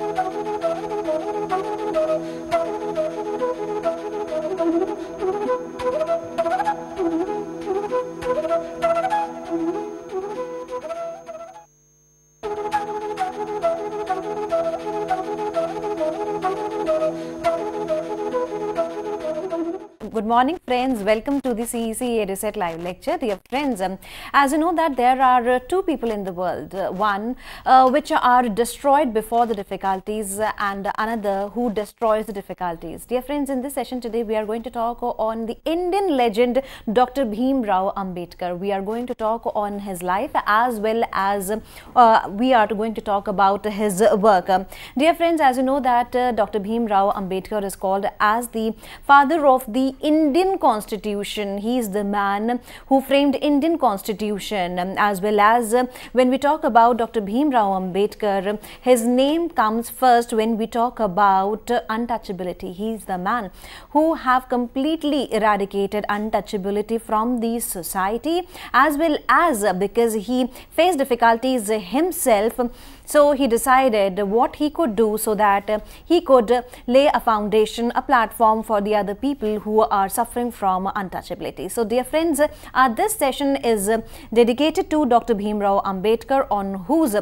どんどんどんどんどんどんどんどんどん。morning friends welcome to the CECA Reset Live lecture dear friends um, as you know that there are uh, two people in the world uh, one uh, which are destroyed before the difficulties uh, and another who destroys the difficulties dear friends in this session today we are going to talk on the Indian legend Dr. Bhim Rao Ambedkar we are going to talk on his life as well as uh, we are going to talk about his work um, dear friends as you know that uh, Dr. Bhim Rao Ambedkar is called as the father of the Indian Indian constitution. He is the man who framed Indian constitution um, as well as uh, when we talk about Dr. Bhim Rao Ambedkar, his name comes first when we talk about uh, untouchability. He is the man who have completely eradicated untouchability from the society as well as uh, because he faced difficulties himself so he decided what he could do so that he could lay a foundation, a platform for the other people who are suffering from untouchability. So dear friends, uh, this session is dedicated to Dr. Bhimrao Ambedkar on whose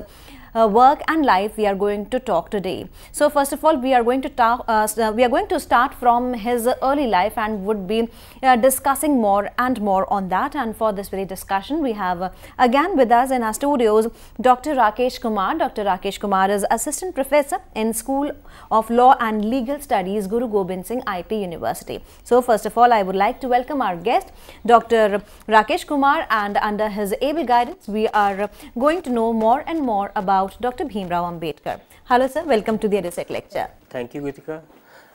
uh, work and life we are going to talk today. So first of all, we are going to talk. Uh, uh, we are going to start from his early life and would be uh, discussing more and more on that. And for this very discussion, we have uh, again with us in our studios Dr. Rakesh Kumar. Dr. Rakesh Kumar is assistant professor in School of Law and Legal Studies, Guru Gobind Singh IP University. So first of all, I would like to welcome our guest, Dr. Rakesh Kumar, and under his able guidance, we are going to know more and more about about Dr. Bhimrao Ambedkar. Hello sir, welcome to the EDUSEC lecture. Thank you Gitika.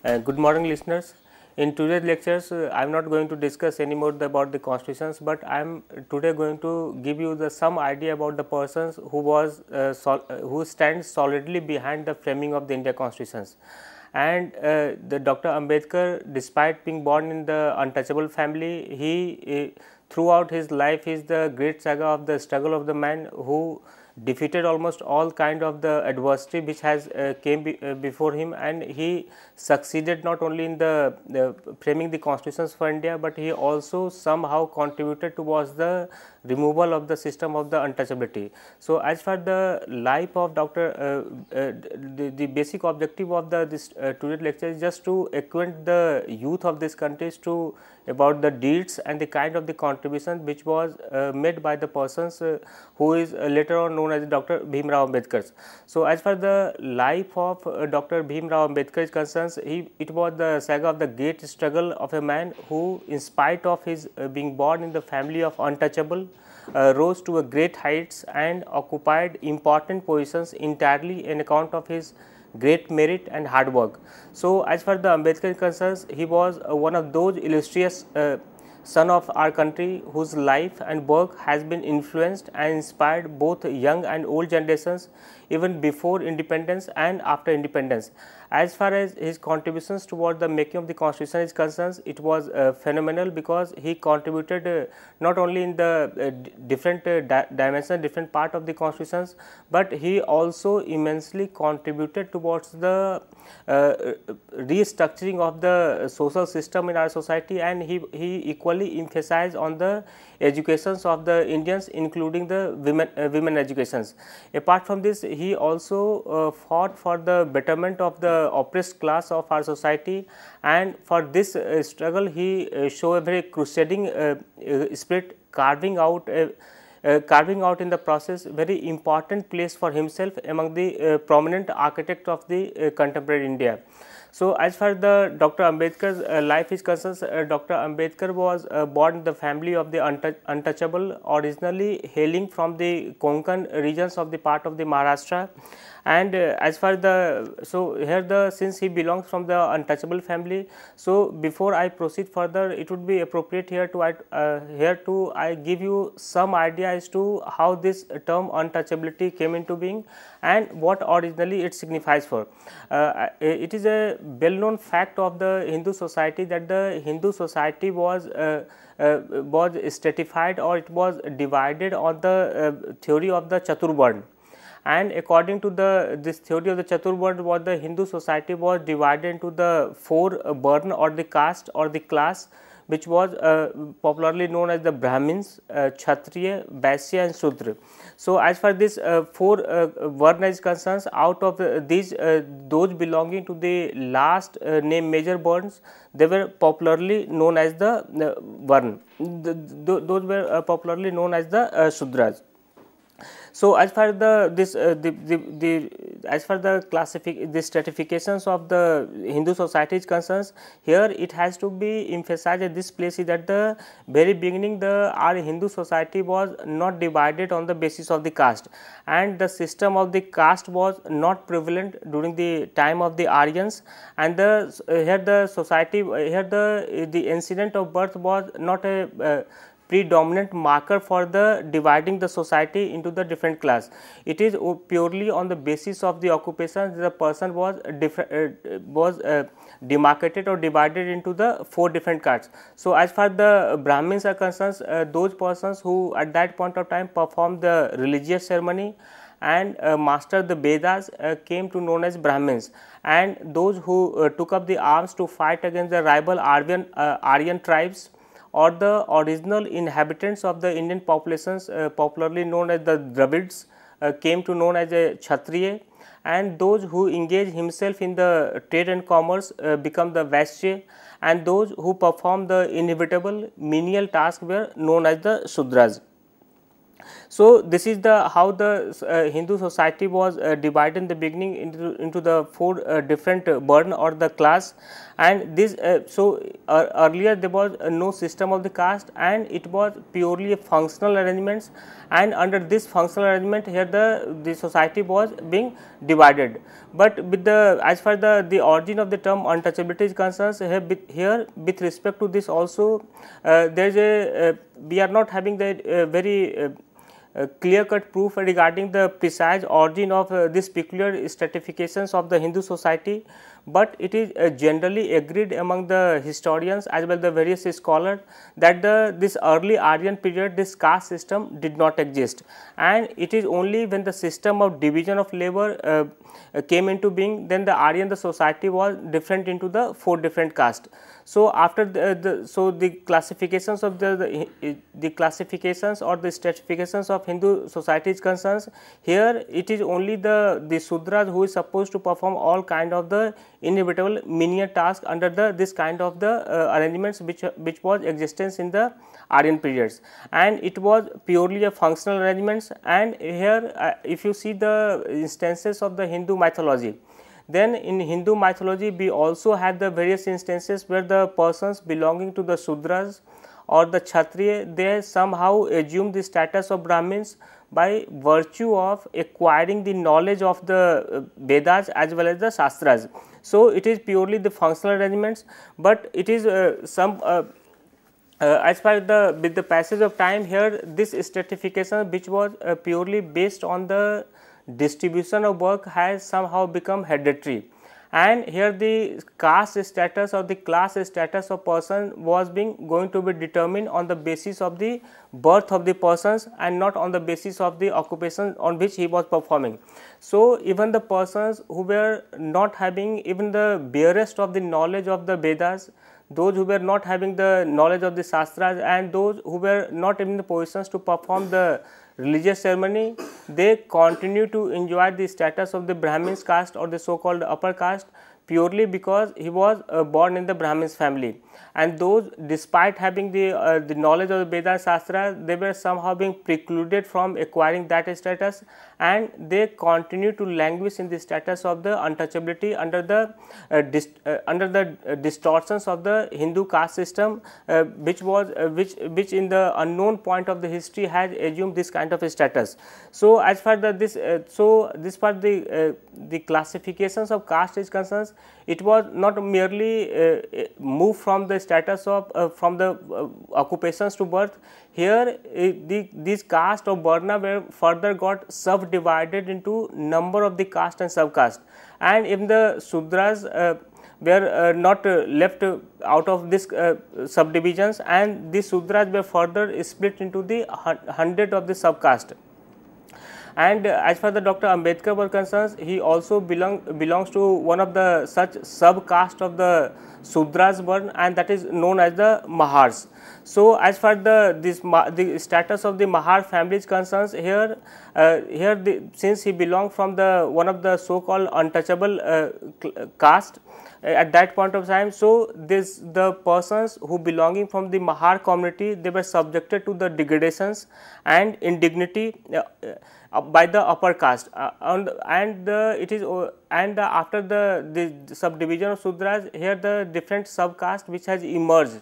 Uh, good morning listeners. In today's lectures, uh, I am not going to discuss any more the, about the constitutions, but I am today going to give you the some idea about the persons who was uh, sol uh, who stands solidly behind the framing of the India constitutions. And uh, the Dr. Ambedkar, despite being born in the untouchable family, he uh, throughout his life is the great saga of the struggle of the man who defeated almost all kind of the adversity which has uh, came be, uh, before him and he succeeded not only in the, the, framing the constitutions for India, but he also somehow contributed towards the removal of the system of the untouchability. So, as far the life of Dr. Uh, uh, the, the, basic objective of the this uh, today lecture is just to acquaint the youth of this country to about the deeds and the kind of the contribution which was uh, made by the persons uh, who is uh, later on known as Dr. Bhimrao Ambedkar. So, as far the life of uh, Dr. Bhimrao Ambedkar is concerned, he, it was the saga of the great struggle of a man who in spite of his uh, being born in the family of untouchable uh, rose to a great heights and occupied important positions entirely on account of his great merit and hard work. So, as far the Ambedkar concerns, he was uh, one of those illustrious uh, son of our country whose life and work has been influenced and inspired both young and old generations even before independence and after independence. As far as his contributions toward the making of the constitution is concerned, it was uh, phenomenal because he contributed uh, not only in the uh, different uh, di dimension, different part of the constitutions, but he also immensely contributed towards the uh, restructuring of the social system in our society and he, he equally emphasized on the educations of the Indians including the women, women educations. Apart from this, he also uh, fought for the betterment of the oppressed class of our society and for this uh, struggle he uh, a very crusading uh, spirit carving out uh, carving out in the process very important place for himself among the uh, prominent architect of the uh, contemporary India. So, as far as the Dr. Ambedkar's uh, life is concerned, uh, Dr. Ambedkar was uh, born in the family of the untouch untouchable, originally hailing from the Konkan regions of the part of the Maharashtra and uh, as far the so here the since he belongs from the untouchable family so before i proceed further it would be appropriate here to uh, here to i give you some idea as to how this term untouchability came into being and what originally it signifies for uh, it is a well known fact of the hindu society that the hindu society was uh, uh was stratified or it was divided on the uh, theory of the chaturvarna and according to the this theory of the Chaturbord what the Hindu society was divided into the four uh, burn or the caste or the class which was uh, popularly known as the Brahmins, uh, Kshatriya, and Sudra. So, as far this uh, four uh, varna is concerned, out of uh, these uh, those belonging to the last uh, name major burns, they were popularly known as the uh, varna. Th th those were popularly known as the Sudras. So, as far the this uh, the, the, the as far the classific the stratifications of the Hindu society is concerns here it has to be emphasized at this place is at the very beginning the our Hindu society was not divided on the basis of the caste and the system of the caste was not prevalent during the time of the Aryans and the uh, here the society uh, here the the incident of birth was not a uh, predominant marker for the dividing the society into the different class. It is purely on the basis of the occupation the person was uh, was uh, demarcated or divided into the four different castes. So, as far the Brahmins are concerned, uh, those persons who at that point of time performed the religious ceremony and uh, mastered the Vedas uh, came to known as Brahmins and those who uh, took up the arms to fight against the rival Aryan, uh, Aryan tribes or the original inhabitants of the Indian populations uh, popularly known as the Dravids uh, came to known as a Kshatriya and those who engage himself in the trade and commerce uh, become the Vaishya and those who perform the inevitable menial task were known as the Sudras. So, this is the how the uh, Hindu society was uh, divided in the beginning into, into the four uh, different burn or the class and this so earlier there was no system of the caste and it was purely functional arrangements and under this functional arrangement here the, the society was being divided. But with the as far the, the origin of the term untouchability is concerned here with, here with respect to this also uh, there is a uh, we are not having the uh, very uh, clear-cut proof regarding the precise origin of uh, this peculiar stratifications of the Hindu society, but it is uh, generally agreed among the historians as well the various scholars that the this early Aryan period this caste system did not exist and it is only when the system of division of labor uh, came into being then the Aryan the society was different into the four different castes. So, after the, the so the classifications of the, the, eh, the classifications or the stratifications of Hindu society is concerns here it is only the the Sudras who is supposed to perform all kind of the inevitable menial task under the this kind of the uh, arrangements which which was existence in the Aryan periods and it was purely a functional arrangements and here uh, if you see the instances of the Hindu mythology then in Hindu mythology, we also had the various instances where the persons belonging to the Sudras or the Kshatriya, they somehow assume the status of Brahmins by virtue of acquiring the knowledge of the uh, Vedas as well as the Shastras. So, it is purely the functional arrangements, but it is uh, some uh, uh, as far as the with the passage of time here this stratification which was uh, purely based on the distribution of work has somehow become hereditary and here the caste status or the class status of person was being going to be determined on the basis of the birth of the persons and not on the basis of the occupation on which he was performing. So, even the persons who were not having even the barest of the knowledge of the Vedas, those who were not having the knowledge of the Shastras and those who were not in the positions to perform the religious ceremony, they continue to enjoy the status of the Brahmins caste or the so called upper caste purely because he was uh, born in the Brahmins family and those despite having the, uh, the knowledge of the Veda Shastra, they were somehow being precluded from acquiring that status and they continue to languish in the status of the untouchability under the, uh, dis, uh, under the uh, distortions of the Hindu caste system uh, which was uh, which, which in the unknown point of the history has assumed this kind of status. So, as far as this so this part the, the classifications of caste is concerned, it was not merely uh, uh, moved from the status of uh, from the occupations to birth. Here, the, these caste of Varna were further got subdivided into number of the caste and subcaste. And in the Sudras, were uh, not uh, left uh, out of this subdivisions and the Sudras were further split into the hundred of the subcaste. And as far the Dr. Ambedkar were concerned, he also belong, belongs to one of the such subcaste of the Sudras born, and that is known as the Mahars. So as far the this the status of the Mahar family is concerned, here uh, here the, since he belonged from the one of the so-called untouchable uh, caste uh, at that point of time, so this the persons who belonging from the Mahar community they were subjected to the degradations and indignity. Uh, uh, by the upper caste uh, and, and the, it is uh, and after the, the subdivision of Sudras here the different subcaste which has emerged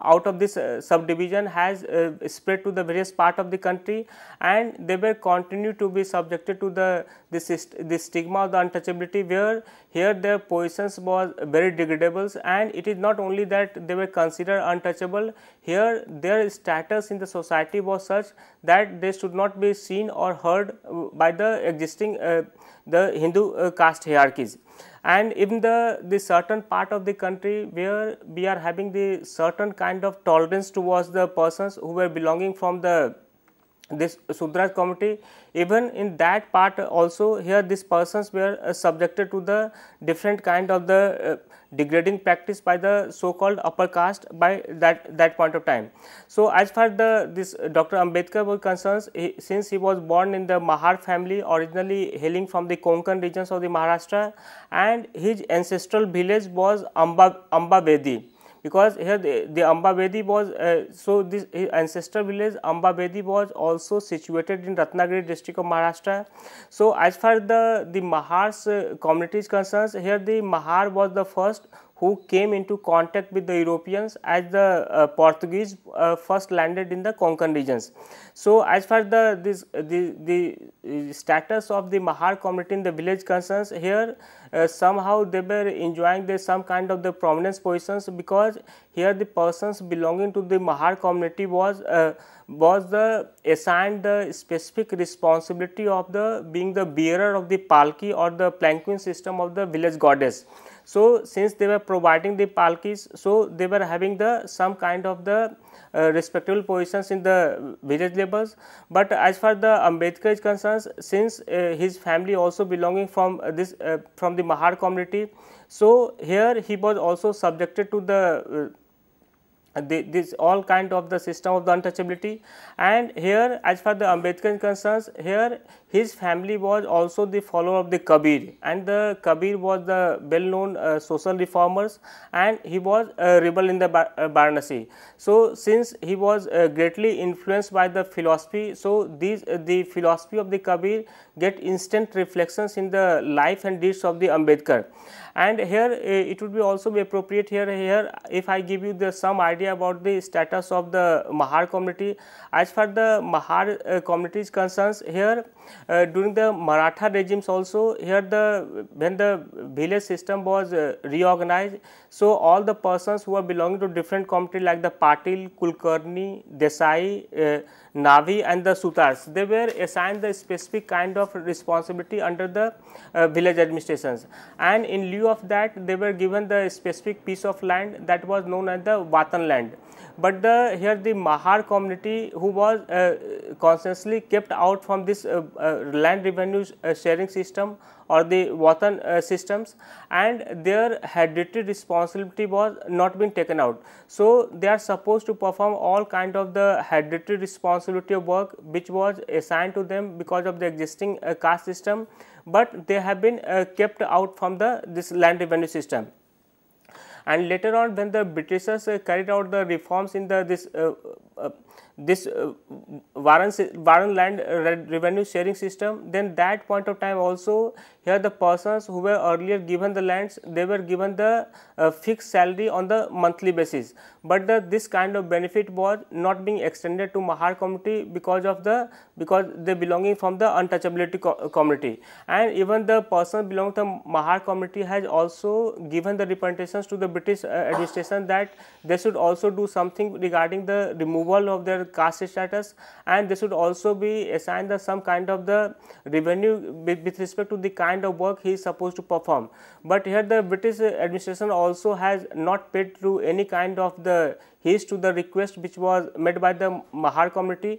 out of this uh, subdivision has uh, spread to the various part of the country and they were continue to be subjected to the this, this stigma of the untouchability where here their positions was very degradable and it is not only that they were considered untouchable here their status in the society was such that they should not be seen or heard by the existing uh, the Hindu uh, caste hierarchies and in the, the certain part of the country where we are having the certain kind of tolerance towards the persons who were belonging from the this Sudra committee even in that part also here these persons were uh, subjected to the different kind of the uh, degrading practice by the so called upper caste by that that point of time. So, as far the this Dr. Ambedkar was concerned, since he was born in the Mahar family originally hailing from the Konkan regions of the Maharashtra and his ancestral village was Amba, Ambavedi because here the, the Ambabedi was, uh, so this ancestor village Ambabedi was also situated in Ratnagiri district of Maharashtra. So, as far the, the Mahar's uh, community is concerned, here the Mahar was the first who came into contact with the Europeans as the uh, Portuguese uh, first landed in the Konkan regions. So, as far the this the, the status of the Mahar community in the village concerns here uh, somehow they were enjoying the some kind of the prominence positions because here the persons belonging to the Mahar community was uh, was the assigned the specific responsibility of the being the bearer of the palki or the planquin system of the village goddess. So, since they were providing the palkis, so they were having the some kind of the uh, respectable positions in the village levels. But as far the Ambedkar is concerned, since uh, his family also belonging from uh, this from the Mahar community, so here he was also subjected to the uh, uh, the, this all kind of the system of the untouchability and here as far the Ambedkar concerns here his family was also the follower of the Kabir and the Kabir was the well known uh, social reformers and he was a rebel in the Bar uh, So, since he was uh, greatly influenced by the philosophy, so these uh, the philosophy of the Kabir get instant reflections in the life and deeds of the Ambedkar. And here uh, it would be also be appropriate here, here if I give you the some idea about the status of the Mahar community. As far the Mahar uh, community is concerned here, uh, during the Maratha regimes also here the when the village system was uh, reorganized. So, all the persons who are belonging to different community like the Patil, Kulkarni, Desai, uh, Navi and the Sutars, they were assigned the specific kind of responsibility under the uh, village administrations. And in lieu of that, they were given the specific piece of land that was known as the Vatan land. But the here the Mahar community who was uh, constantly kept out from this uh, uh, land revenue uh, sharing system or the Watan uh, systems and their hereditary responsibility was not been taken out. So, they are supposed to perform all kind of the hereditary responsibility of work which was assigned to them because of the existing uh, caste system, but they have been uh, kept out from the this land revenue system and later on when the Britishers uh, carried out the reforms in the this uh, uh, this uh, Warren, Warren land uh, revenue sharing system then that point of time also here the persons who were earlier given the lands, they were given the uh, fixed salary on the monthly basis. But the, this kind of benefit was not being extended to Mahar community because of the because they belonging from the untouchability co community. And even the person belonging to Mahar community has also given the representations to the British uh, administration that they should also do something regarding the removal of their caste status and they should also be assigned the, some kind of the revenue with, with respect to the kind kind of work he is supposed to perform. But here the British administration also has not paid through any kind of the heed to the request which was made by the Mahar community.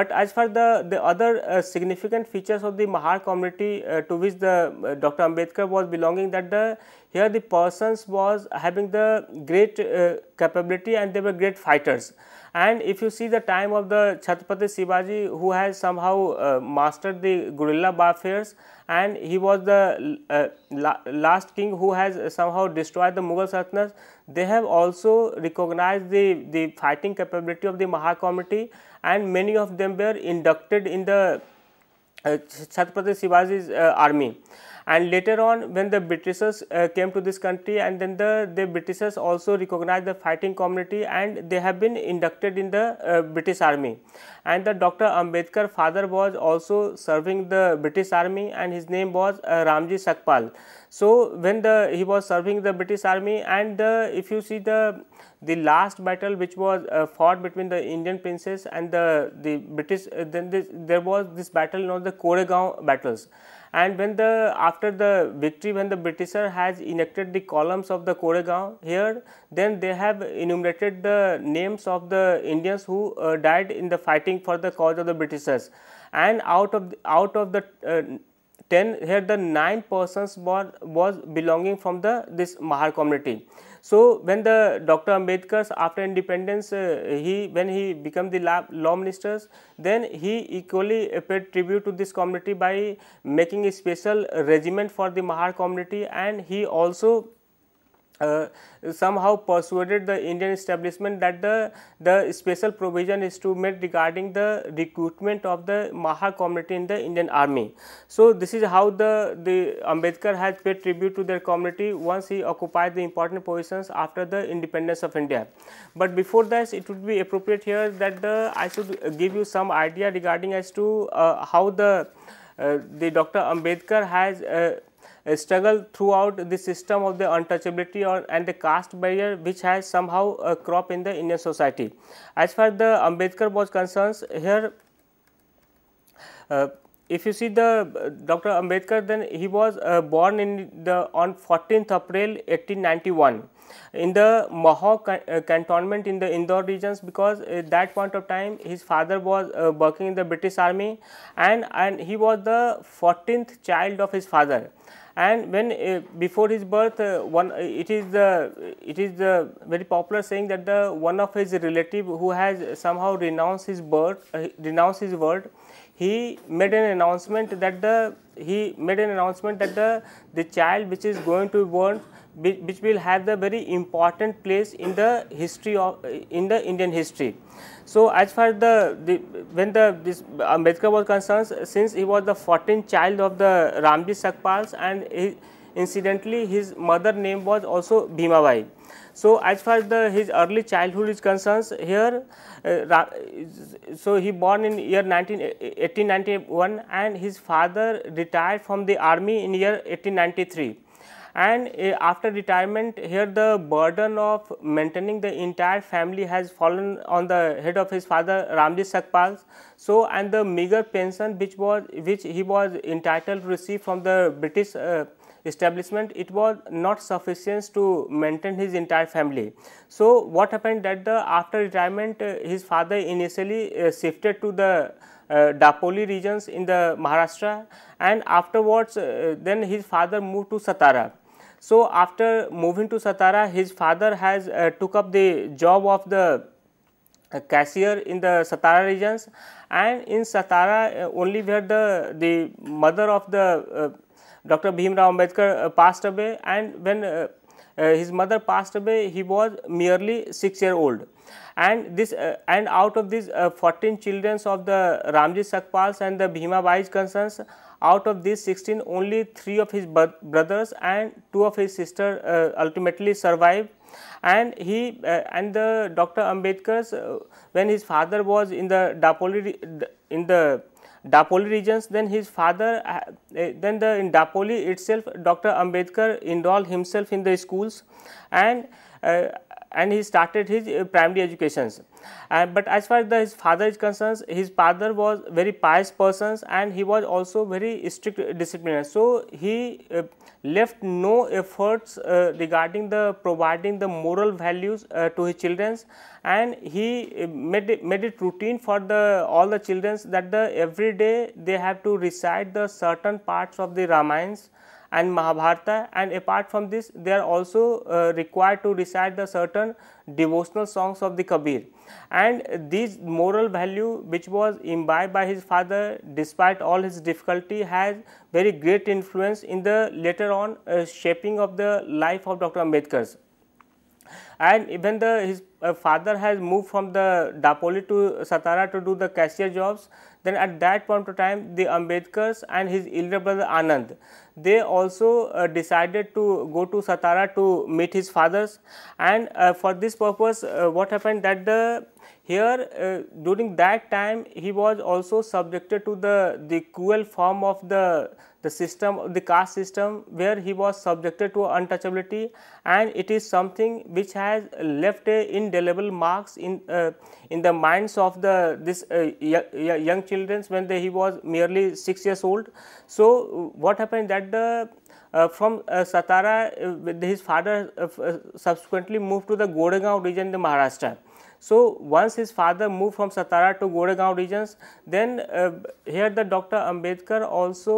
But as far the, the other uh, significant features of the Mahar community uh, to which the uh, Dr. Ambedkar was belonging that the here the persons was having the great uh, capability and they were great fighters. And if you see the time of the Chhatrapati Shivaji who has somehow uh, mastered the guerrilla warfares and he was the uh, la last king who has somehow destroyed the Mughal Sultanate, they have also recognized the, the fighting capability of the Maha community, and many of them were inducted in the uh, Chhatrapati Shivaji's uh, army and later on when the britishers uh, came to this country and then the, the britishers also recognized the fighting community and they have been inducted in the uh, british army and the dr ambedkar father was also serving the british army and his name was uh, ramji sakpal so when the he was serving the british army and the, if you see the the last battle which was uh, fought between the indian princes and the the british uh, then this, there was this battle known the koregaon battles and when the after the victory when the Britisher has enacted the columns of the Koregaon here then they have enumerated the names of the Indians who uh, died in the fighting for the cause of the Britishers and out of the, out of the uh, 10 here the 9 persons were was belonging from the this Mahar community. So, when the Dr. Ambedkar after independence, uh, he when he became the law, law minister, then he equally paid tribute to this community by making a special regiment for the Mahar community and he also uh, somehow persuaded the Indian establishment that the, the special provision is to made regarding the recruitment of the Maha community in the Indian army. So, this is how the, the Ambedkar has paid tribute to their community once he occupied the important positions after the independence of India. But before that it would be appropriate here that the, I should give you some idea regarding as to uh, how the, uh, the Dr. Ambedkar has uh, uh, struggle throughout the system of the untouchability or, and the caste barrier which has somehow uh, crop in the Indian society. As far as the Ambedkar was concerned, here uh, if you see the uh, Dr. Ambedkar, then he was uh, born in the on 14th April 1891 in the Mahok uh, cantonment in the Indore regions because at uh, that point of time his father was working in the British army and and he was the 14th child of his father and when uh, before his birth uh, one it is the it is the very popular saying that the one of his relative who has somehow renounced his birth uh, renounced his word he made an announcement that the he made an announcement that the the child which is going to be born which will have the very important place in the history of in the Indian history. So, as far the, the when the this Ambedkar was concerned, since he was the 14th child of the Ramji Sakpals and he, incidentally his mother name was also Bhimabai. So, as far as the, his early childhood is concerned, here, uh, so he born in year 19, 1891 and his father retired from the army in year 1893 and uh, after retirement here the burden of maintaining the entire family has fallen on the head of his father Ramji Sakpal. So and the meager pension which was which he was entitled to receive from the British uh, establishment it was not sufficient to maintain his entire family. So what happened that the after retirement uh, his father initially uh, shifted to the uh, Dapoli regions in the Maharashtra and afterwards uh, then his father moved to Satara so after moving to Satara, his father has uh, took up the job of the uh, cashier in the Satara regions, and in Satara uh, only where the the mother of the uh, Dr. Bhimrao Ambedkar uh, passed away, and when uh, uh, his mother passed away, he was merely 6 year old and this uh, and out of these uh, 14 children of the Ramji Sakpals and the Bhima Bai's concerns out of these 16 only 3 of his brothers and 2 of his sister uh, ultimately survived and he uh, and the Dr. Ambedkar's uh, when his father was in the Dapoli in the Dapoli regions. Then his father, uh, eh, then the in Dapoli itself, Dr. Ambedkar enrolled himself in the schools and uh, and he started his uh, primary educations. Uh, but as far as the, his father is concerned, his father was very pious persons and he was also very strict disciplinarian. So he uh, left no efforts uh, regarding the providing the moral values uh, to his children and he uh, made it, made it routine for the all the children that the every day they have to recite the certain parts of the Ramayans and Mahabharata and apart from this they are also uh, required to recite the certain devotional songs of the Kabir and this moral value which was imbibed by his father despite all his difficulty has very great influence in the later on uh, shaping of the life of Dr. Ambedkar's and even the his uh, father has moved from the Dapoli to Satara to do the cashier jobs then at that point of time the Ambedkars and his elder brother Anand they also uh, decided to go to Satara to meet his fathers and uh, for this purpose uh, what happened that the here uh, during that time he was also subjected to the, the cruel form of the the system the caste system where he was subjected to untouchability and it is something which has left a indelible marks in uh, in the minds of the this uh, young children when they, he was merely 6 years old so what happened that the uh, from uh, Satara, uh, his father uh, uh, subsequently moved to the godegaon region in Maharashtra. So, once his father moved from Satara to Goregaon regions, then uh, here the Dr. Ambedkar also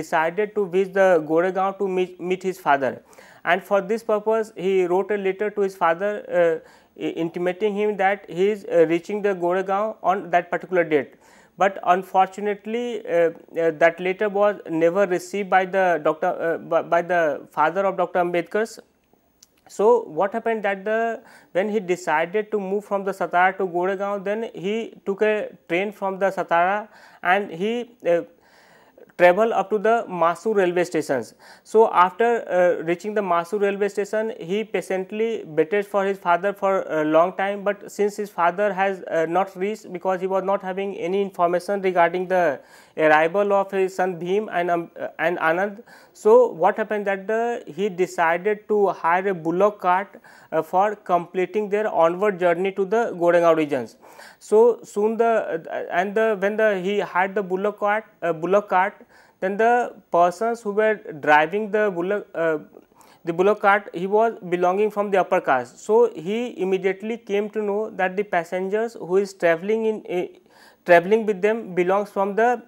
decided to visit the Goregaon to meet, meet his father. And for this purpose, he wrote a letter to his father uh, intimating him that he is uh, reaching the Goregaon on that particular date. But unfortunately, uh, uh, that letter was never received by the doctor uh, by, by the father of Dr. Ambedkar's so, what happened that the when he decided to move from the Satara to Goregaon, then he took a train from the Satara and he uh, traveled up to the Masu railway stations. So, after uh, reaching the Masu railway station, he patiently waited for his father for a long time, but since his father has uh, not reached because he was not having any information regarding the arrival of his son Bhim and, um, and Anand. So, what happened that uh, he decided to hire a bullock cart uh, for completing their onward journey to the Gorengaon regions. So, soon the uh, and the when the he hired the bullock cart, uh, bullock cart then the persons who were driving the bullock uh, the bullock cart he was belonging from the upper caste so he immediately came to know that the passengers who is traveling in uh, traveling with them belongs from the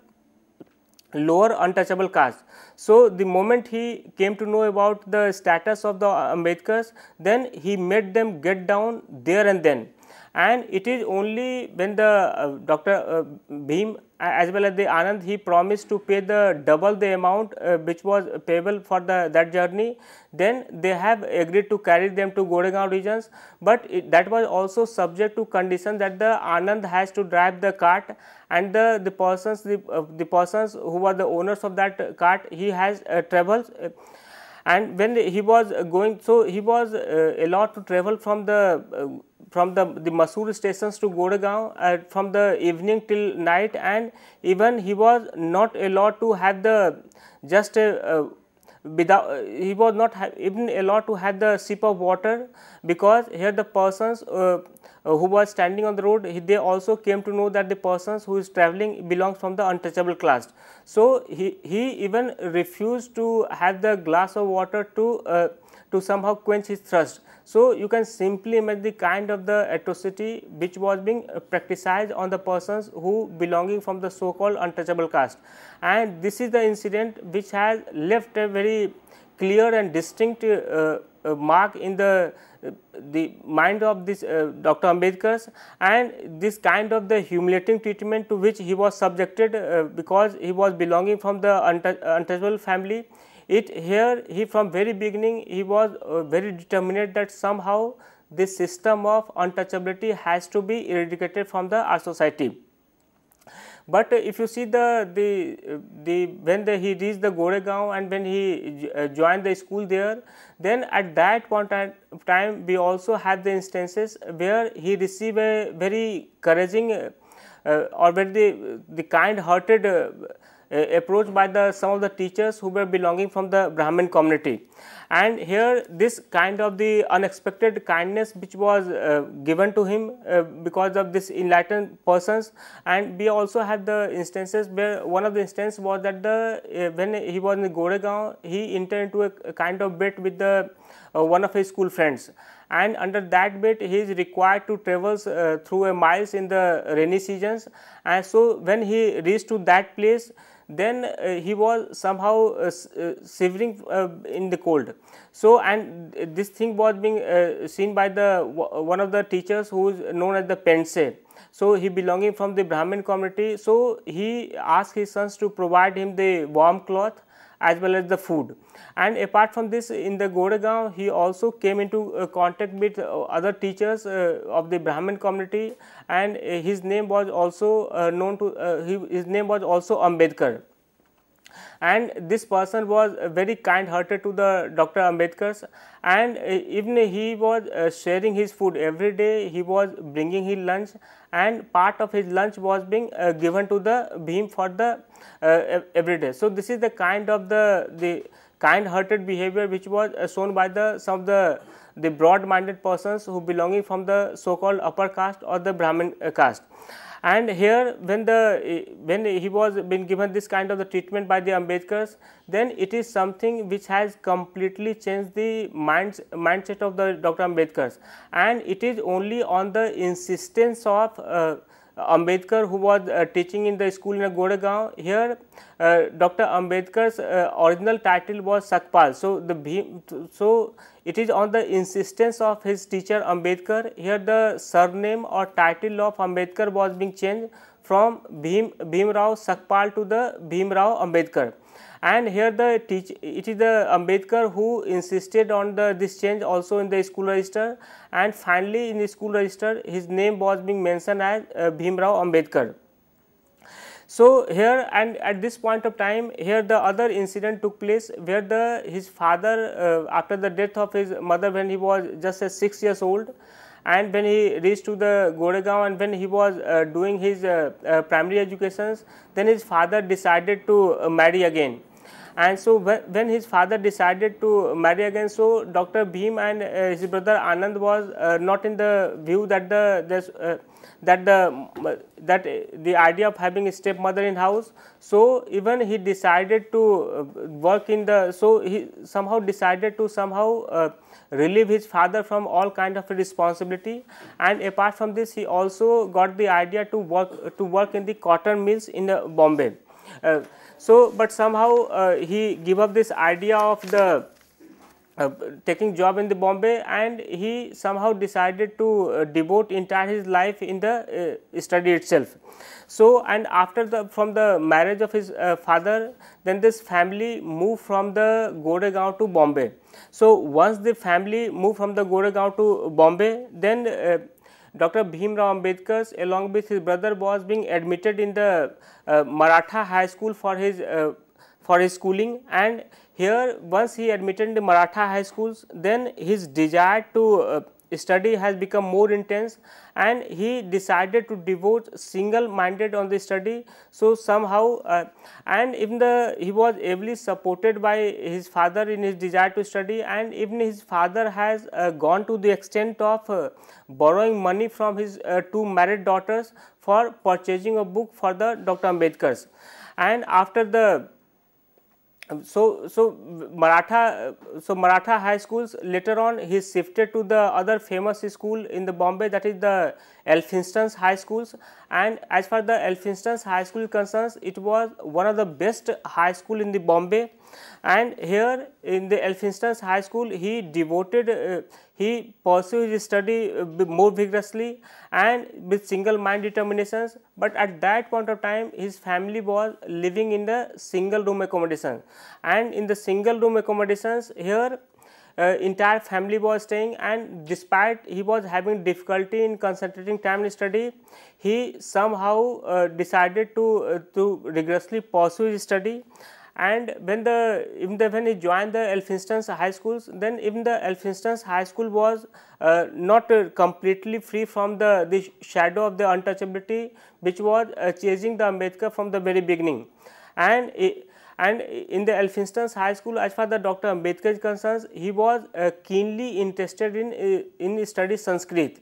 lower untouchable caste. So, the moment he came to know about the status of the Ambedkars, then he made them get down there and then. And it is only when the uh, Dr. Uh, Bhim as well as the Anand, he promised to pay the double the amount uh, which was payable for the that journey. Then they have agreed to carry them to Goregaon regions, but it, that was also subject to condition that the Anand has to drive the cart and the, the persons the, uh, the persons who were the owners of that cart he has uh, travels uh, and when he was going so he was uh, allowed to travel from the uh, from the, the Masur stations to Goregaon uh, from the evening till night and even he was not allowed to have the just a, uh, uh, without uh, he was not even allowed to have the sip of water because here the persons who was standing on the road they also came to know that the persons who is traveling belongs from the untouchable class. So, he, he even refused to have the glass of water to to somehow quench his thirst. So, you can simply imagine the kind of the atrocity which was being uh, practiced on the persons who belonging from the so called untouchable caste. And this is the incident which has left a very clear and distinct uh, uh, mark in the uh, the mind of this uh, Dr. Ambedkar's and this kind of the humiliating treatment to which he was subjected because he was belonging from the untouchable family it here he from very beginning he was uh, very determined that somehow this system of untouchability has to be eradicated from the our society. But uh, if you see the the the when the, he reached the Goregaon and when he uh, joined the school there, then at that point of time we also had the instances where he received a very encouraging uh, or very the, uh, the kind-hearted uh, uh, approached by the some of the teachers who were belonging from the Brahmin community. And here this kind of the unexpected kindness which was uh, given to him uh, because of this enlightened persons and we also had the instances where one of the instances was that the when he was in Goregaon he entered into a kind of bit with the uh, one of his school friends and under that bit he is required to travel uh, through a miles in the rainy seasons and so when he reached to that place then uh, he was somehow uh, uh shivering uh, in the cold. So, and this thing was being uh, seen by the one of the teachers who is known as the Pense. So, he belonging from the Brahmin community. So, he asked his sons to provide him the warm cloth as well as the food. And apart from this in the Goregaon he also came into uh, contact with uh, other teachers uh, of the Brahmin community and his name was also known to his name was also Ambedkar and this person was very kind hearted to the Dr. Ambedkar's and even he was uh, sharing his food every day, he was bringing his lunch and part of his lunch was being uh, given to the Bhim for the uh, every day. So, this is the kind of the, the kind hearted behavior which was shown by the some of the the broad minded persons who belonging from the so called upper caste or the Brahmin caste and here when the eh, when he was been given this kind of the treatment by the ambedkars then it is something which has completely changed the minds, mindset of the dr ambedkars and it is only on the insistence of uh, Ambedkar who was uh, teaching in the school in Goregaon. Here uh, Dr. Ambedkar's uh, original title was Sakpal. So, the so it is on the insistence of his teacher Ambedkar. Here the surname or title of Ambedkar was being changed from Bhim, Bhim Rao Sakpal to the Bhim Rao Ambedkar. And here the teach, it is the Ambedkar who insisted on the this change also in the school register and finally in the school register his name was being mentioned as uh, Bhim Rao Ambedkar. So here and at this point of time here the other incident took place where the his father uh, after the death of his mother when he was just uh, 6 years old and when he reached to the Goregaon and when he was uh, doing his uh, uh, primary educations, then his father decided to uh, marry again. And so when his father decided to marry again, so Dr. Bhim and his brother Anand was not in the view that the this, that the that the idea of having a stepmother in house so even he decided to work in the so he somehow decided to somehow uh, relieve his father from all kind of responsibility and apart from this he also got the idea to work to work in the cotton mills in uh, Bombay. Uh, so, but somehow uh, he gave up this idea of the uh, taking job in the Bombay and he somehow decided to uh, devote entire his life in the uh, study itself. So and after the from the marriage of his uh, father then this family moved from the Goregaon to Bombay. So once the family moved from the Goregaon to Bombay then uh, Dr. Bhimrao Ambedkar along with his brother was being admitted in the Maratha High School for his for his schooling and here once he admitted the Maratha high schools, then his desire to uh, study has become more intense and he decided to devote single minded on the study. So, somehow uh, and even the he was ably supported by his father in his desire to study and even his father has uh, gone to the extent of uh, borrowing money from his uh, two married daughters for purchasing a book for the Dr. Ambedkar's. And after the so so Maratha so Maratha high schools later on he shifted to the other famous school in the Bombay that is the Elphinstone's High Schools and as far the Elphinstone's High School concerns it was one of the best high school in the Bombay and here in the Elphinstone's High School he devoted uh, he pursued his study uh, more vigorously and with single mind determinations but at that point of time his family was living in the single room accommodation and in the single room accommodations here uh, entire family was staying and despite he was having difficulty in concentrating time in study, he somehow uh, decided to, uh, to rigorously pursue his study and when the even the, when he joined the Elphinstons high schools then even the Elphinstons high school was uh, not uh, completely free from the, the shadow of the untouchability which was uh, chasing the Ambedkar from the very beginning and eh, and in the Elphinstone High School, as far as Dr. Ambedkar is concerned, he was uh, keenly interested in, uh, in studying Sanskrit.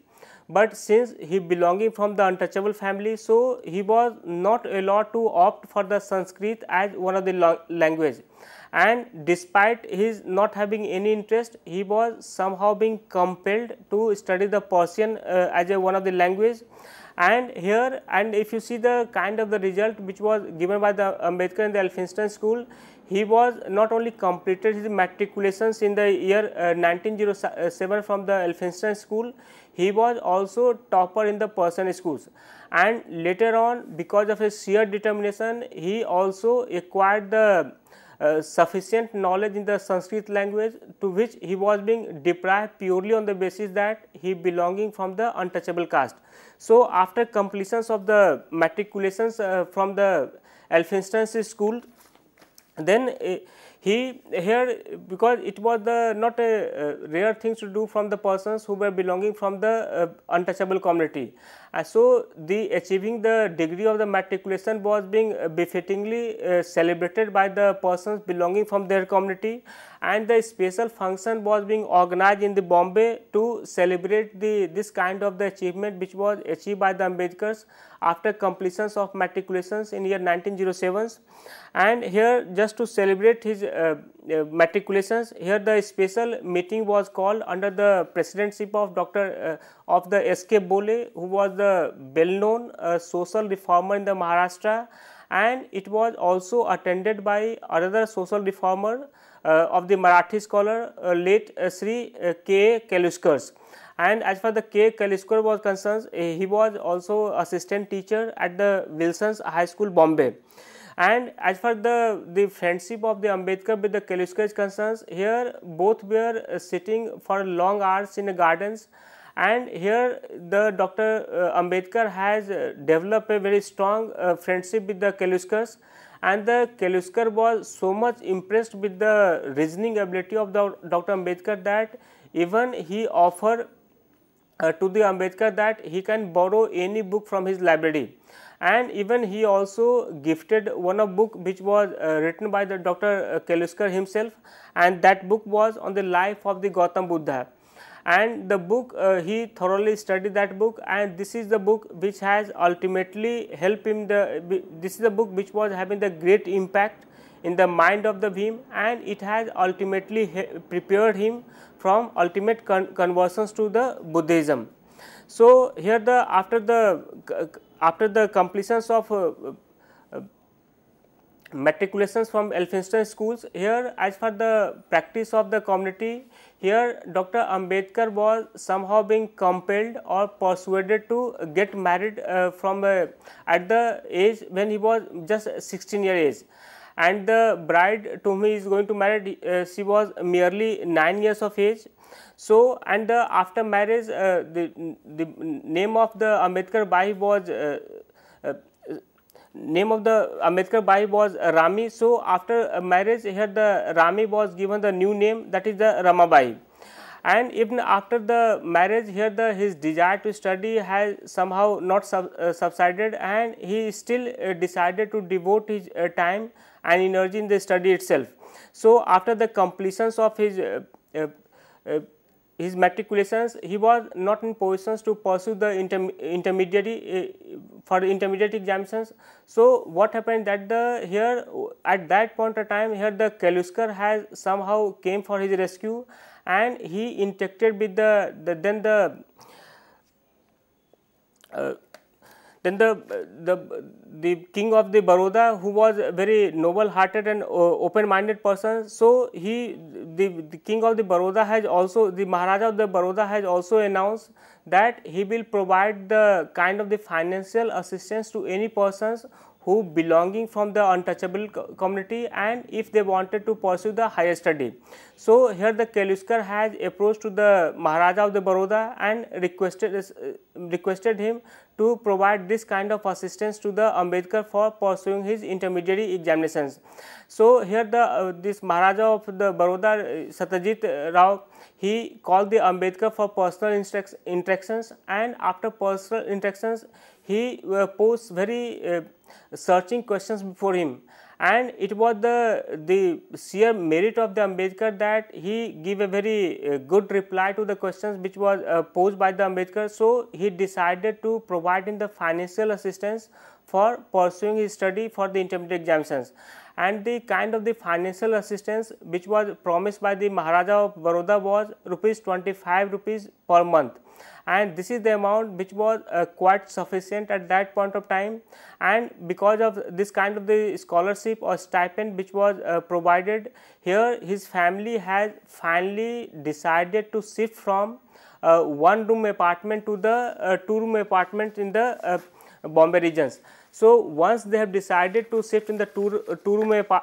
But since he belonging from the untouchable family, so he was not allowed to opt for the Sanskrit as one of the language. And despite his not having any interest, he was somehow being compelled to study the Persian uh, as a one of the language and here and if you see the kind of the result which was given by the Ambedkar and the Elphinstone school, he was not only completed his matriculations in the year uh, 1907 from the Elphinstone school, he was also topper in the person schools and later on because of his sheer determination, he also acquired the uh, sufficient knowledge in the Sanskrit language to which he was being deprived purely on the basis that he belonging from the untouchable caste. So, after completions of the matriculations uh, from the Elphinstone school, then uh, he here because it was the not a uh, rare thing to do from the persons who were belonging from the uh, untouchable community and so the achieving the degree of the matriculation was being uh, befittingly uh, celebrated by the persons belonging from their community and the special function was being organized in the bombay to celebrate the this kind of the achievement which was achieved by the ambedkars after completions of matriculations in year 1907 and here just to celebrate his uh, uh, matriculations here the special meeting was called under the presidency of Dr. Uh, of the S.K. Bole who was the well known uh, social reformer in the Maharashtra and it was also attended by another social reformer uh, of the Marathi scholar uh, late Sri K. Kaluskars. And as far the K. Kaliskar was concerned, eh, he was also assistant teacher at the Wilson's High School, Bombay. And as far the, the friendship of the Ambedkar with the Kaliskar is concerned, here both were eh, sitting for long hours in the gardens and here the Dr. Eh, Ambedkar has developed a very strong uh, friendship with the Kaluskars and the Kaluskar was so much impressed with the reasoning ability of the Dr. Ambedkar that even he offered uh, to the Ambedkar that he can borrow any book from his library and even he also gifted one of book which was uh, written by the Dr. Uh, Keluskar himself and that book was on the life of the Gautam Buddha and the book uh, he thoroughly studied that book and this is the book which has ultimately helped him the this is the book which was having the great impact in the mind of the Bhim and it has ultimately prepared him from ultimate con conversions to the Buddhism. So, here the after the after the completions of uh, uh, matriculations from Elphinstone schools here as for the practice of the community here Dr. Ambedkar was somehow being compelled or persuaded to get married uh, from uh, at the age when he was just 16 year age and the bride to whom he is going to marry uh, she was merely 9 years of age so and uh, after marriage uh, the the name of the ambedkar bai was uh, uh, name of the ambedkar bai was rami so after marriage here the rami was given the new name that is the ramabai and even after the marriage here the his desire to study has somehow not sub, uh, subsided and he still uh, decided to devote his uh, time and energy in the study itself. So, after the completions of his uh, uh, uh, his matriculations, he was not in positions to pursue the inter uh, for intermediate examinations. So what happened that the here at that point of time here the Kaluskar has somehow came for his rescue and he interacted with the, the then the uh, then the, the, the king of the Baroda who was a very noble hearted and uh, open minded person. So, he the, the king of the Baroda has also the Maharaja of the Baroda has also announced that he will provide the kind of the financial assistance to any persons who belonging from the untouchable community and if they wanted to pursue the higher study. So, here the Kaluskar has approached to the Maharaja of the Baroda and requested, uh, requested him to provide this kind of assistance to the Ambedkar for pursuing his intermediary examinations. So, here the uh, this Maharaja of the Baroda uh, Satyajit Rao he called the Ambedkar for personal interactions and after personal interactions he uh, posed very uh, searching questions before him and it was the, the sheer merit of the Ambedkar that he gave a very uh, good reply to the questions which was uh, posed by the Ambedkar. So, he decided to provide him the financial assistance for pursuing his study for the intermediate examinations and the kind of the financial assistance which was promised by the Maharaja of Baroda was rupees 25 rupees per month and this is the amount which was uh, quite sufficient at that point of time and because of this kind of the scholarship or stipend which was uh, provided here his family has finally decided to shift from uh, one room apartment to the uh, two room apartment in the uh, Bombay regions. So, once they have decided to shift in the two, uh, two room, uh,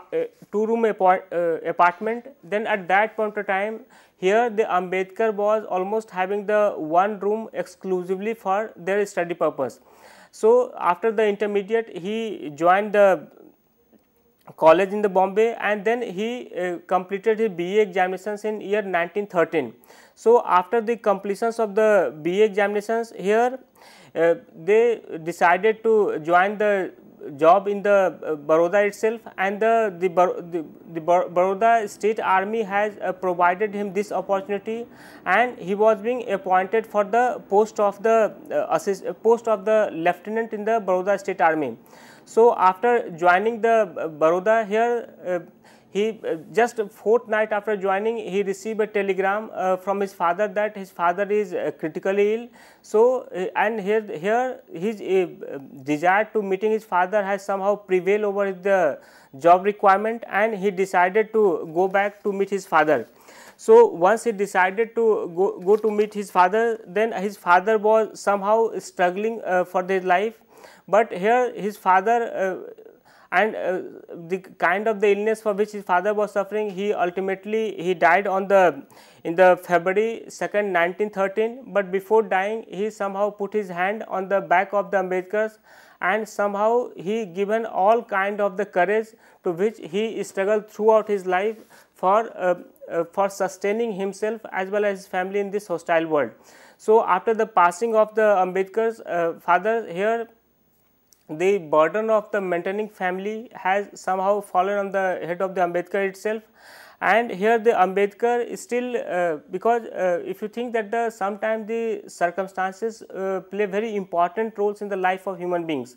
two room uh, apartment, then at that point of time, here the Ambedkar was almost having the one room exclusively for their study purpose. So, after the intermediate, he joined the college in the Bombay and then he uh, completed his BA examinations in year 1913. So, after the completions of the BA examinations here, uh, they decided to join the job in the uh, Baroda itself and the, the, the, the Baroda state army has uh, provided him this opportunity and he was being appointed for the post of the uh, assist, uh, post of the lieutenant in the Baroda state army. So, after joining the Baroda here uh, he uh, just a fortnight after joining he received a telegram uh, from his father that his father is uh, critically ill so uh, and here here his uh, desire to meeting his father has somehow prevailed over the job requirement and he decided to go back to meet his father so once he decided to go, go to meet his father then his father was somehow struggling uh, for his life but here his father and uh, the kind of the illness for which his father was suffering he ultimately he died on the in the February 2nd 1913 but before dying he somehow put his hand on the back of the Ambedkar's and somehow he given all kind of the courage to which he struggled throughout his life for uh, uh, for sustaining himself as well as his family in this hostile world. So, after the passing of the Ambedkar's uh, father here the burden of the maintaining family has somehow fallen on the head of the Ambedkar itself and here the Ambedkar is still uh, because uh, if you think that the sometimes the circumstances uh, play very important roles in the life of human beings.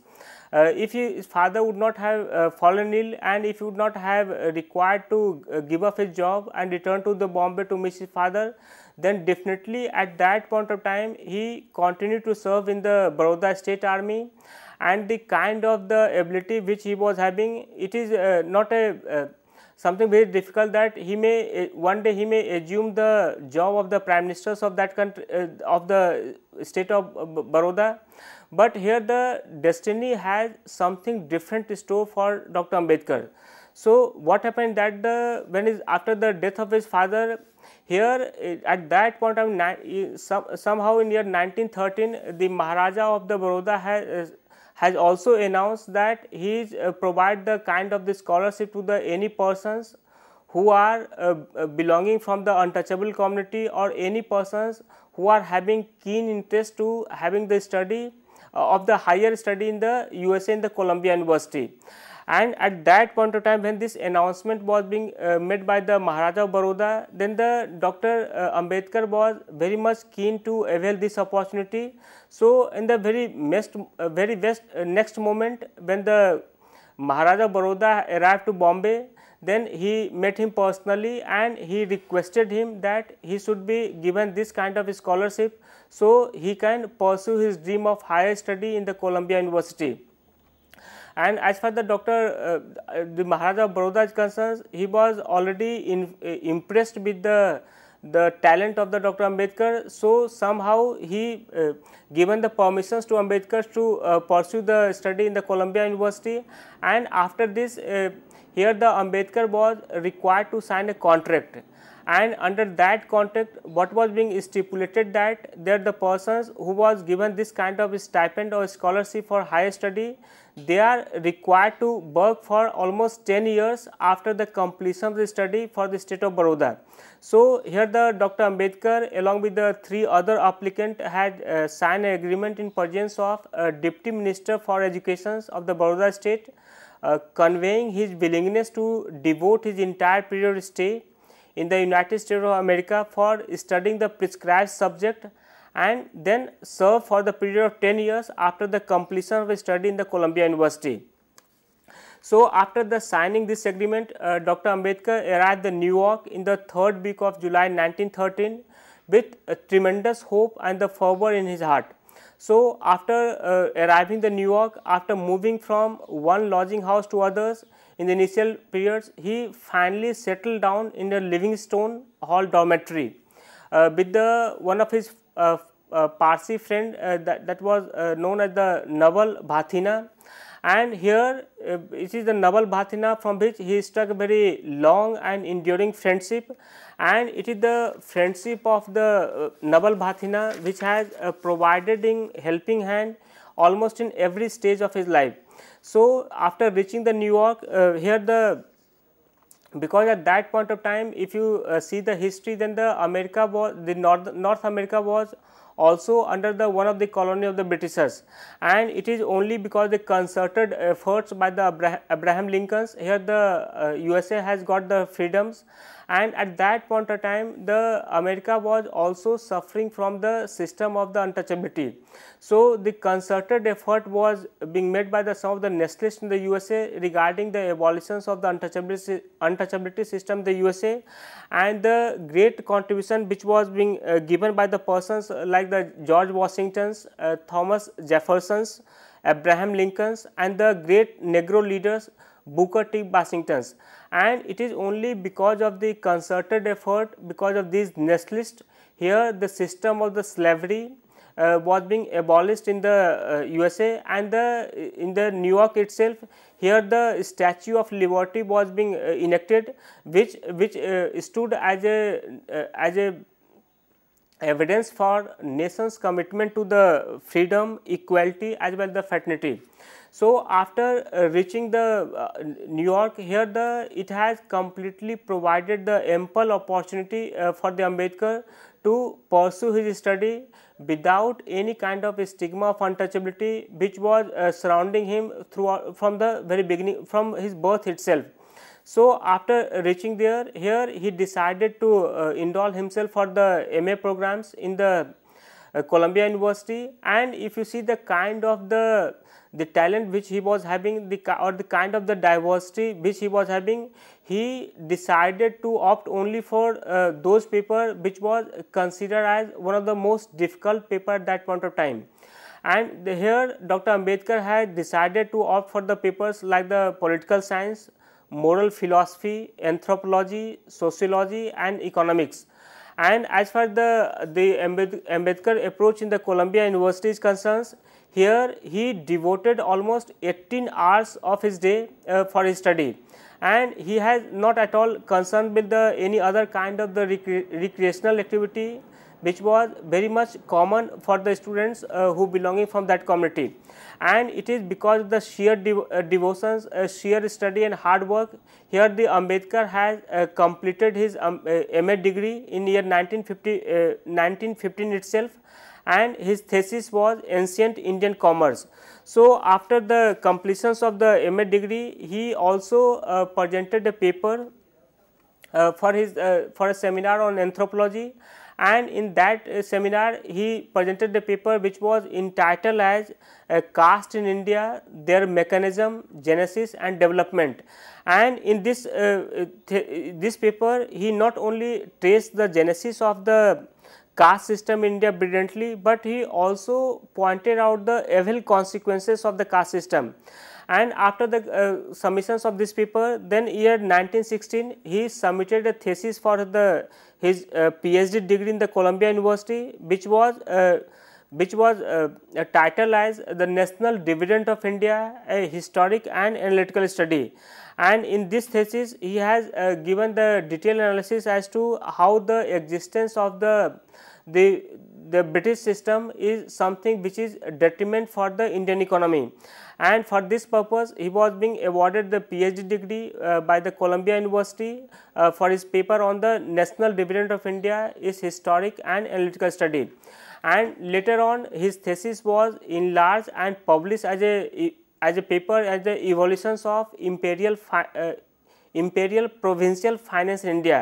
Uh, if he, his father would not have uh, fallen ill and if he would not have uh, required to give up his job and return to the Bombay to meet his father, then definitely at that point of time he continued to serve in the Baroda state army and the kind of the ability which he was having it is uh, not a uh, something very difficult that he may uh, one day he may assume the job of the prime ministers of that country uh, of the state of Baroda but here the destiny has something different store for Dr. Ambedkar. So, what happened that the when is after the death of his father here at that point of some, somehow in year 1913 the Maharaja of the Baroda has has also announced that he uh, provide the kind of the scholarship to the any persons who are uh, uh, belonging from the untouchable community or any persons who are having keen interest to having the study uh, of the higher study in the USA in the Columbia University. And at that point of time when this announcement was being uh, made by the Maharaja of Baroda, then the Dr. Uh, Ambedkar was very much keen to avail this opportunity. So, in the very next, uh, very best, uh, next moment when the Maharaja Baroda arrived to Bombay, then he met him personally and he requested him that he should be given this kind of scholarship so he can pursue his dream of higher study in the Columbia University. And as far the doctor, uh, the Maharaja Baroda is concerned, he was already in, uh, impressed with the the talent of the Dr. Ambedkar. So, somehow he uh, given the permissions to Ambedkar to uh, pursue the study in the Columbia University and after this uh, here the Ambedkar was required to sign a contract and under that contract what was being stipulated that there the persons who was given this kind of stipend or scholarship for higher study they are required to work for almost 10 years after the completion of the study for the state of Baroda. So, here the Dr. Ambedkar along with the three other applicant had uh, signed an agreement in presence of uh, Deputy Minister for Education of the Baroda state uh, conveying his willingness to devote his entire period of stay in the United States of America for studying the prescribed subject and then serve for the period of 10 years after the completion of his study in the Columbia University. So, after the signing this agreement, uh, Dr. Ambedkar arrived in New York in the third week of July 1913 with tremendous hope and the fervor in his heart. So, after uh, arriving the New York, after moving from one lodging house to others, in the initial periods, he finally settled down in the Livingstone Hall dormitory uh, with the one of his uh, uh, Parsi friend uh, that, that was uh, known as the Naval Bhatina. And here, uh, it is the Naval Bhatina from which he struck a very long and enduring friendship. And it is the friendship of the Naval Bhatina which has provided in helping hand almost in every stage of his life. So, after reaching the New York, uh, here the because at that point of time if you uh, see the history then the America was the North, North America was also under the one of the colony of the Britishers and it is only because the concerted efforts by the Abraham, Abraham Lincolns here the uh, USA has got the freedoms and at that point of time the America was also suffering from the system of the untouchability. So, the concerted effort was being made by the some of the nationalists in the USA regarding the abolitions of the untouchability, untouchability system in the USA and the great contribution which was being uh, given by the persons like the George Washingtons, uh, Thomas Jeffersons, Abraham Lincolns and the great Negro leaders Booker T. Washington's and it is only because of the concerted effort because of these nationalists here the system of the slavery uh, was being abolished in the uh, USA and the in the New York itself here the statue of liberty was being uh, which which uh, stood as a uh, as a evidence for nation's commitment to the freedom equality as well as the fraternity so, after uh, reaching the uh, New York here the it has completely provided the ample opportunity uh, for the Ambedkar to pursue his study without any kind of stigma of untouchability which was uh, surrounding him throughout from the very beginning from his birth itself. So, after reaching there here he decided to uh, enroll himself for the MA programs in the uh, Columbia University and if you see the kind of the the talent which he was having the or the kind of the diversity which he was having he decided to opt only for uh, those paper which was considered as one of the most difficult paper at that point of time and the, here dr ambedkar had decided to opt for the papers like the political science moral philosophy anthropology sociology and economics and as far the, the Ambedkar approach in the Columbia University is concerned, here he devoted almost 18 hours of his day uh, for his study and he has not at all concerned with the any other kind of the recre recreational activity which was very much common for the students uh, who belonging from that community. And it is because of the sheer de uh, devotions, uh, sheer study and hard work, here the Ambedkar has uh, completed his um, uh, MA degree in year 1950, 1915 uh, itself and his thesis was ancient Indian commerce. So, after the completions of the MA degree, he also uh, presented a paper uh, for his uh, for a seminar on anthropology and in that uh, seminar he presented the paper which was entitled as "A uh, caste in India, their mechanism, genesis and development. And in this, uh, th this paper he not only traced the genesis of the caste system in India brilliantly, but he also pointed out the evil consequences of the caste system and after the uh, submissions of this paper then year 1916 he submitted a thesis for the his uh, PhD degree in the Columbia University which was uh, which was uh, titled as the National Dividend of India a historic and analytical study and in this thesis he has uh, given the detailed analysis as to how the existence of the the the British system is something which is detriment for the Indian economy. And for this purpose, he was being awarded the PhD degree uh, by the Columbia University uh, for his paper on the national dividend of India, its historic and analytical study. And later on, his thesis was enlarged and published as a as a paper as the evolutions of imperial uh, imperial provincial finance in India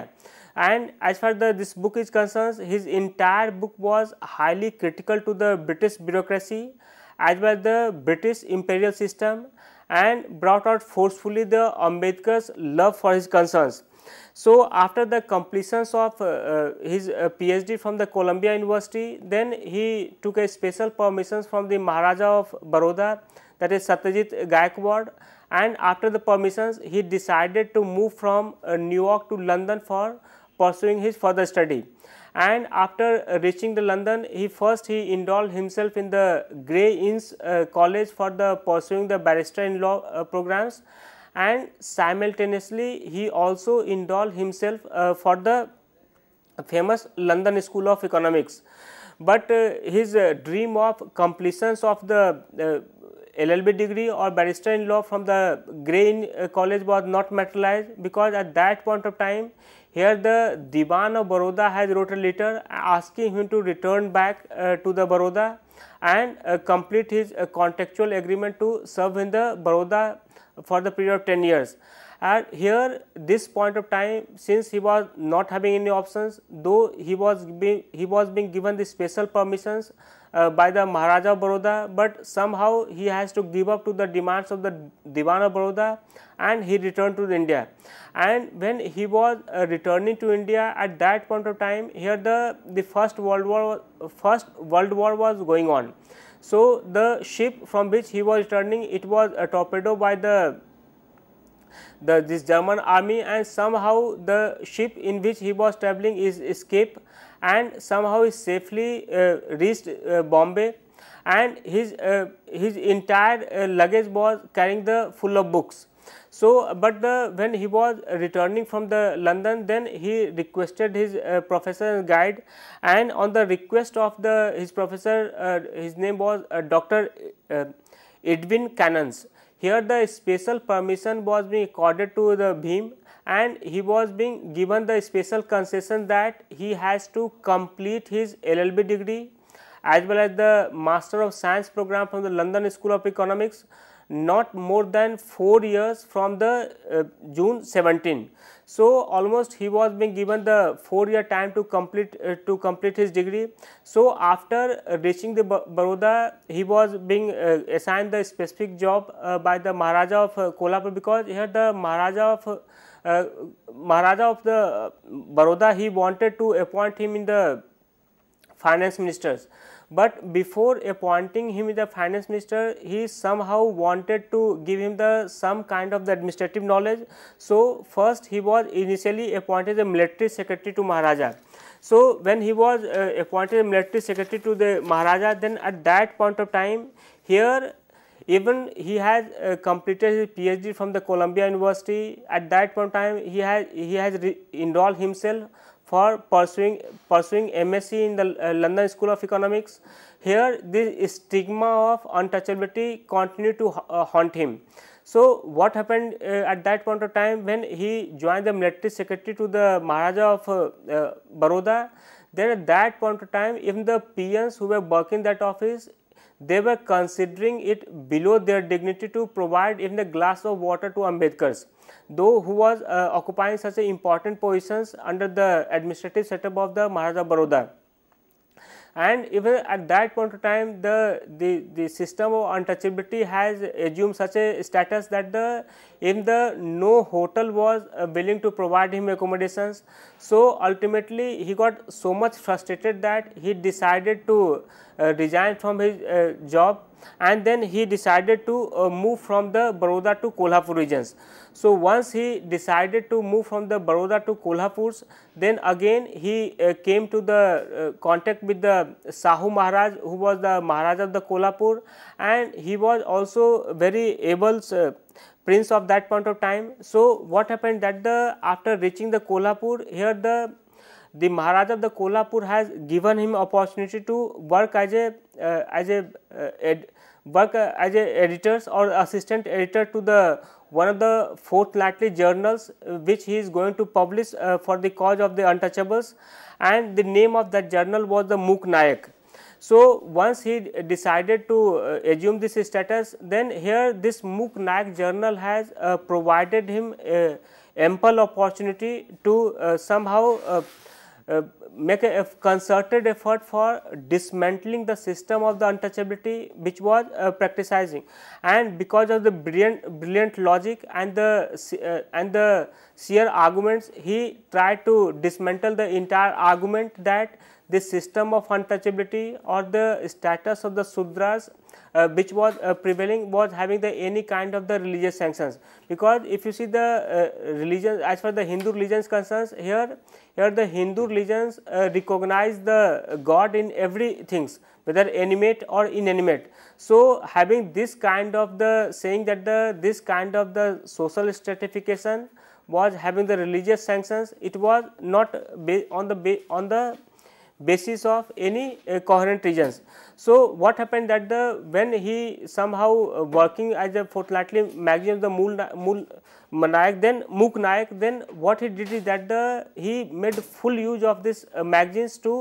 and as far the this book is concerned his entire book was highly critical to the british bureaucracy as well as the british imperial system and brought out forcefully the ambedkar's love for his concerns so after the completion of uh, uh, his uh, phd from the columbia university then he took a special permission from the maharaja of baroda that is satyajit gaikwad and after the permissions he decided to move from uh, New York to London for pursuing his further study. And after reaching the London, he first he enrolled himself in the Grey Inns uh, College for the pursuing the barrister in law uh, programs and simultaneously he also enrolled himself uh, for the famous London School of Economics. But uh, his uh, dream of completion of the uh, LLB degree or barrister in law from the Grey Inn College was not materialized because at that point of time here the divan of Baroda has wrote a letter asking him to return back uh, to the Baroda and uh, complete his uh, contractual agreement to serve in the Baroda for the period of 10 years. And here this point of time since he was not having any options though he was being, he was being given the special permissions uh, by the Maharaja of Baroda, but somehow he has to give up to the demands of the Diwan of Baroda and he returned to India. And when he was uh, returning to India at that point of time, here the, the first world war, first world war was going on. So, the ship from which he was returning, it was a torpedoed by the the, this German army and somehow the ship in which he was travelling is escaped and somehow he safely uh, reached uh, Bombay and his, uh, his entire luggage was carrying the full of books. So, but the when he was returning from the London, then he requested his uh, professor and guide, and on the request of the his professor, uh, his name was uh, Doctor Edwin Cannons. Here, the special permission was being accorded to the Bhim and he was being given the special concession that he has to complete his LLB degree as well as the Master of Science program from the London School of Economics not more than 4 years from the uh, June 17. So, almost he was being given the 4 year time to complete uh, to complete his degree. So, after reaching the Baroda, he was being uh, assigned the specific job uh, by the Maharaja of uh, Kolhapur because here the Maharaja of uh, uh, Maharaja of the uh, Baroda, he wanted to appoint him in the finance ministers. But before appointing him as the finance minister, he somehow wanted to give him the some kind of the administrative knowledge. So first he was initially appointed the military secretary to Maharaja. So when he was uh, appointed military secretary to the Maharaja, then at that point of time, here even he has uh, completed his PhD from the Columbia University. At that point time, he has he has enrolled himself for pursuing pursuing MSc in the uh, London School of Economics. Here, the stigma of untouchability continued to ha uh, haunt him. So, what happened uh, at that point of time when he joined the military secretary to the Maharaja of uh, uh, Baroda, then at that point of time even the peons who were working that office they were considering it below their dignity to provide even a glass of water to Ambedkar's. Though who was uh, occupying such important positions under the administrative setup of the Maharaja Baroda and even at that point of time the, the, the system of untouchability has assumed such a status that the in the no hotel was uh, willing to provide him accommodations. So, ultimately he got so much frustrated that he decided to uh, resign from his uh, job and then he decided to uh, move from the Baroda to Kolhapur regions. So, once he decided to move from the Baroda to Kolhapur, then again he uh, came to the uh, contact with the Sahu Maharaj who was the Maharaj of the Kolhapur and he was also very able uh, prince of that point of time. So, what happened that the after reaching the Kolhapur here the the Maharaja of the Kolhapur has given him opportunity to work as a uh, as a uh, ed, work uh, as a editors or assistant editor to the one of the fourth likely journals uh, which he is going to publish uh, for the cause of the untouchables and the name of that journal was the Muk Nayak. So, once he decided to uh, assume this status then here this Muk Nayak journal has provided him ample opportunity to somehow uh, make a concerted effort for dismantling the system of the untouchability which was uh, practicing and because of the brilliant brilliant logic and the uh, and the sheer arguments he tried to dismantle the entire argument that the system of untouchability or the status of the sudras uh, which was uh, prevailing was having the any kind of the religious sanctions because if you see the uh, religion as far the Hindu religions concerns here here the Hindu religions uh, recognize the God in every things, whether animate or inanimate. So, having this kind of the saying that the this kind of the social stratification was having the religious sanctions it was not on the on the basis of any uh, coherent reasons. So, what happened that the when he somehow uh, working as a fortnightly magazine of the Mool, Mool Manayak then Mook Nayak then what he did is that the he made full use of this uh, magazines to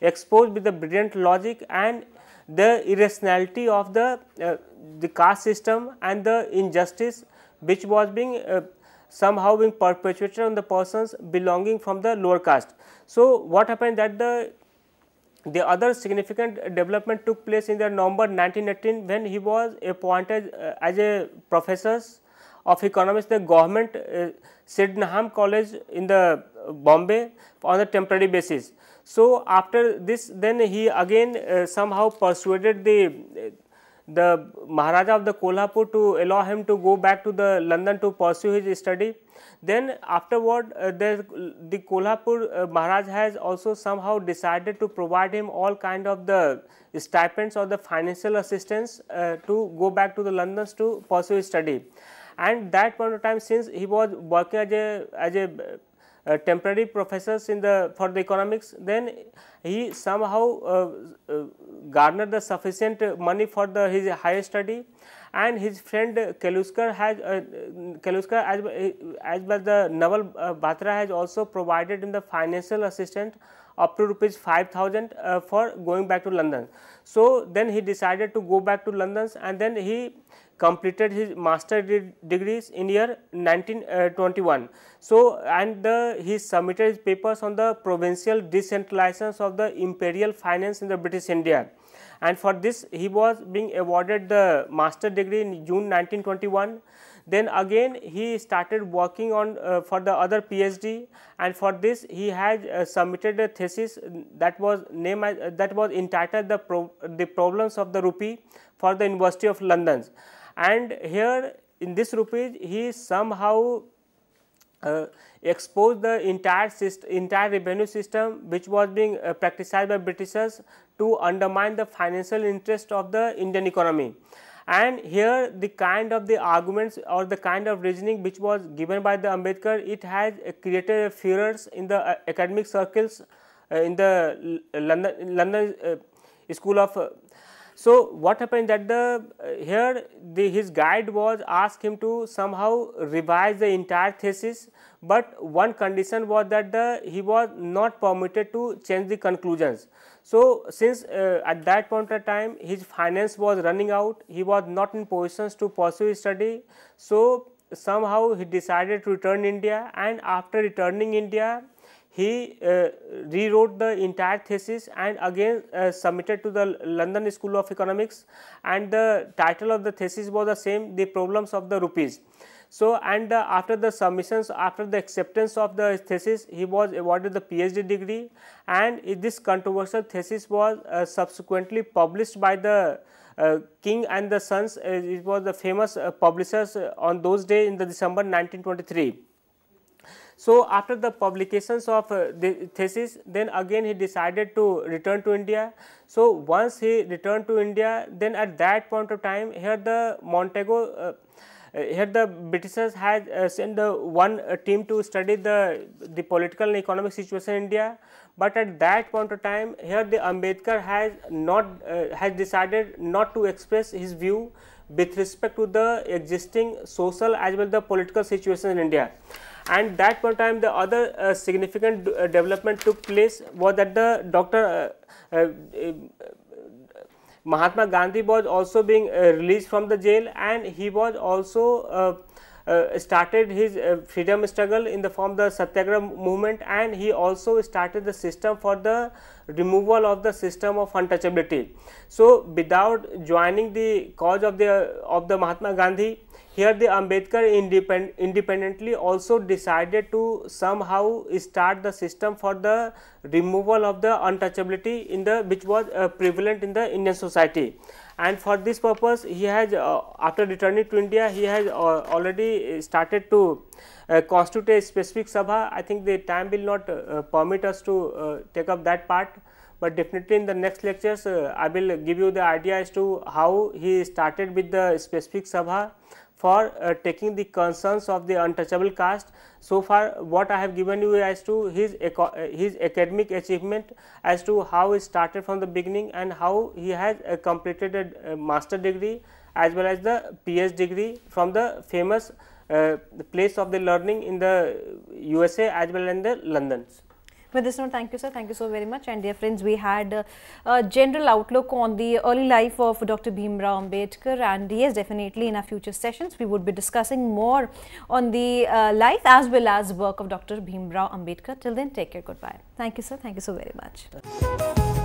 expose with the brilliant logic and the irrationality of the uh, the caste system and the injustice which was being uh, somehow being perpetuated on the persons belonging from the lower caste. So, what happened that the the other significant development took place in the November 1918 when he was appointed uh, as a professor of economics the government uh, Sydenham College in the uh, Bombay on a temporary basis. So, after this then he again uh, somehow persuaded the uh, the Maharaja of the Kolhapur to allow him to go back to the London to pursue his study. Then afterward, uh, the, the Kolhapur uh, Maharaj has also somehow decided to provide him all kind of the stipends or the financial assistance uh, to go back to the London to pursue his study. And that point of time, since he was working as a, as a uh, temporary professors in the for the economics then he somehow uh, uh, garnered the sufficient money for the his higher study and his friend Kaluskar has uh, Kaluskar as as well the Naval uh, Batra has also provided in the financial assistance up to rupees 5000 for going back to London. So, then he decided to go back to London and then he completed his master degrees in year 1921. Uh, so, and the, he submitted his papers on the provincial decentralization of the imperial finance in the British India. And for this, he was being awarded the master degree in June 1921. Then again, he started working on uh, for the other PhD, and for this, he had uh, submitted a thesis that was named uh, that was entitled the Pro the problems of the rupee for the University of London and here in this rupees he somehow uh, exposed the entire system, entire revenue system which was being uh, practiced by Britishers to undermine the financial interest of the Indian economy. And here the kind of the arguments or the kind of reasoning which was given by the Ambedkar, it has uh, created furors in the uh, academic circles uh, in the London, London uh, School of uh, so, what happened that the uh, here the, his guide was asked him to somehow revise the entire thesis, but one condition was that the he was not permitted to change the conclusions. So, since uh, at that point of time his finance was running out, he was not in positions to pursue his study. So, somehow he decided to return India and after returning India he uh, rewrote the entire thesis and again uh, submitted to the London School of Economics and the title of the thesis was the same the problems of the rupees. So, and uh, after the submissions after the acceptance of the thesis he was awarded the PhD degree and this controversial thesis was uh, subsequently published by the uh, King and the Sons, uh, it was the famous uh, publishers uh, on those days in the December 1923. So, after the publications of uh, the thesis, then again he decided to return to India. So, once he returned to India, then at that point of time, here the Montego uh, uh, here the Britishers had uh, sent the one uh, team to study the, the political and economic situation in India, but at that point of time here the Ambedkar has not uh, has decided not to express his view with respect to the existing social as well the political situation in India and that one time the other uh, significant uh, development took place was that the Dr. Uh, uh, uh, Mahatma Gandhi was also being released from the jail and he was also started his freedom struggle in the form of the Satyagraha movement and he also started the system for the removal of the system of untouchability. So, without joining the cause of the of the Mahatma Gandhi here the Ambedkar independ independently also decided to somehow start the system for the removal of the untouchability in the which was uh, prevalent in the Indian society. And for this purpose he has uh, after returning to India he has uh, already started to uh, constitute a specific Sabha. I think the time will not uh, permit us to uh, take up that part but definitely in the next lectures uh, I will give you the idea as to how he started with the specific Sabha for uh, taking the concerns of the untouchable caste. So far what I have given you as to his, uh, his academic achievement as to how he started from the beginning and how he has uh, completed a, a master degree as well as the PhD degree from the famous uh, place of the learning in the USA as well as in the London. With this note, thank you, sir. Thank you so very much. And dear friends, we had uh, a general outlook on the early life of Dr. Bhimrao Ambedkar. And yes, definitely in our future sessions, we would be discussing more on the uh, life as well as work of Dr. Bhimrao Ambedkar. Till then, take care. Goodbye. Thank you, sir. Thank you so very much.